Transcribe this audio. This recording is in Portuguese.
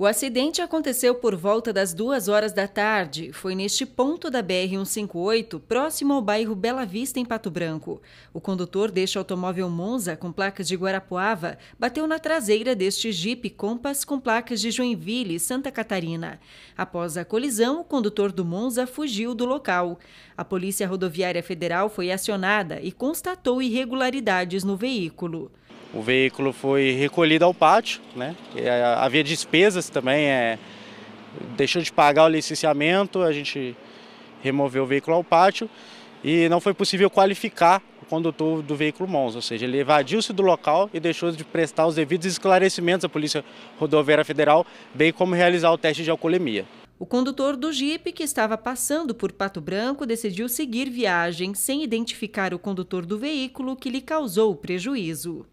O acidente aconteceu por volta das duas horas da tarde. Foi neste ponto da BR-158, próximo ao bairro Bela Vista, em Pato Branco. O condutor deste automóvel Monza, com placas de Guarapuava, bateu na traseira deste Jeep Compass com placas de Joinville, Santa Catarina. Após a colisão, o condutor do Monza fugiu do local. A Polícia Rodoviária Federal foi acionada e constatou irregularidades no veículo. O veículo foi recolhido ao pátio, né? Eh, havia despesas também, é, deixou de pagar o licenciamento, a gente removeu o veículo ao pátio e não foi possível qualificar o condutor do veículo mons, ou seja, ele evadiu-se do local e deixou de prestar os devidos esclarecimentos à Polícia Rodoviária Federal, bem como realizar o teste de alcoolemia. O condutor do Jeep, que estava passando por Pato Branco, decidiu seguir viagem sem identificar o condutor do veículo que lhe causou o prejuízo.